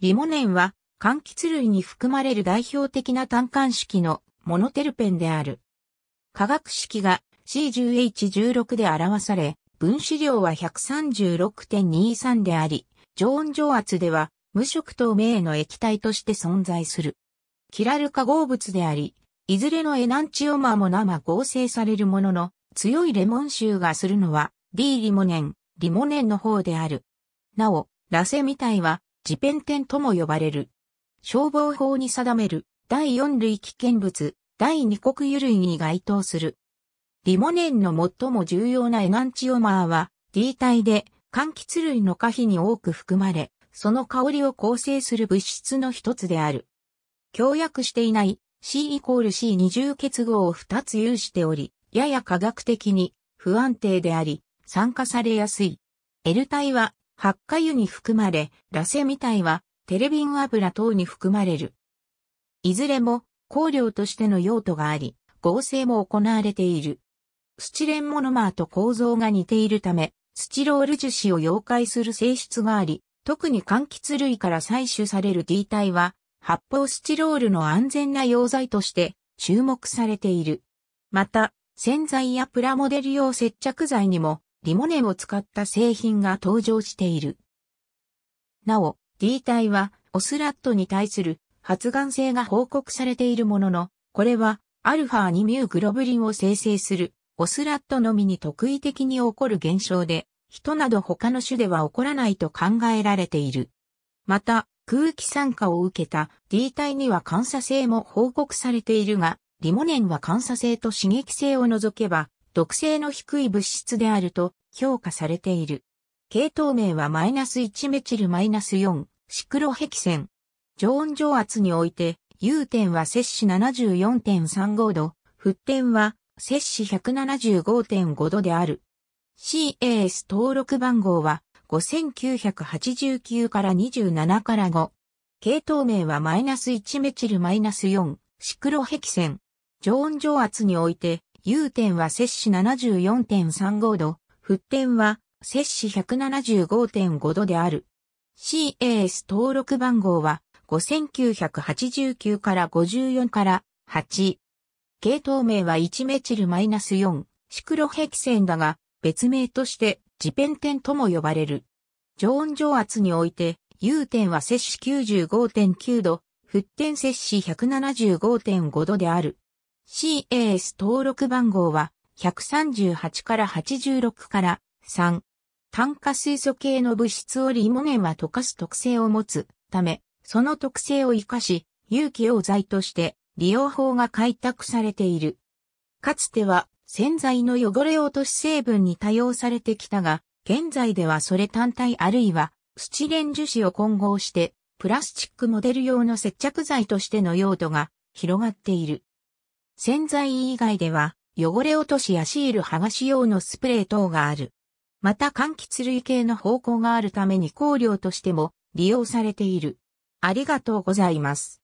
リモネンは、柑橘類に含まれる代表的な単管式のモノテルペンである。化学式が C10H16 で表され、分子量は136.23であり、常温常圧では無色透明の液体として存在する。キラル化合物であり、いずれのエナンチオマーも生合成されるものの、強いレモン臭がするのは D リモネン、リモネンの方である。なお、ラセミ体は自ン点とも呼ばれる。消防法に定める第4類危険物、第2国油類に該当する。リモネンの最も重要なエナンチオマーは D 体で柑橘類の果皮に多く含まれ、その香りを構成する物質の一つである。強約していない C イコール C20 結合を2つ有しており、やや科学的に不安定であり、酸化されやすい。L 体は発火油に含まれ、ラセミいはテレビン油等に含まれる。いずれも香料としての用途があり、合成も行われている。スチレンモノマーと構造が似ているため、スチロール樹脂を溶解する性質があり、特に柑橘類から採取される D 体は、発泡スチロールの安全な溶剤として注目されている。また、洗剤やプラモデル用接着剤にもリモネンを使った製品が登場している。なお、D 体はオスラットに対する発がん性が報告されているものの、これはアルファ2ミューグロブリンを生成するオスラットのみに特異的に起こる現象で、人など他の種では起こらないと考えられている。また、空気酸化を受けた D 体には感作性も報告されているが、リモネンは感作性と刺激性を除けば毒性の低い物質であると評価されている。系統名はマイナス -1 メチルマイナス -4 シクロヘキセン。常温常圧において、融点は摂氏74.35度、沸点は摂氏175.5度である。CAS 登録番号は5989から27から5。系統名はマイナス -1 メチルマイナス -4 シクロヘキセン。常温常圧において、融点は摂氏74.35度、沸点は摂氏175.5度である。CAS 登録番号は5989から54から8。系統名は1メチル -4、シクロヘキセンだが、別名としてジペンテンとも呼ばれる。常温常圧において、融点は摂氏95.9度、沸点摂氏175.5度である。CAS 登録番号は138から86から3。炭化水素系の物質をリモネンは溶かす特性を持つため、その特性を活かし、有機溶剤として利用法が開拓されている。かつては洗剤の汚れ落とし成分に多用されてきたが、現在ではそれ単体あるいはスチレン樹脂を混合して、プラスチックモデル用の接着剤としての用途が広がっている。洗剤以外では、汚れ落としやシール剥がし用のスプレー等がある。また柑橘類系の方向があるために香料としても利用されている。ありがとうございます。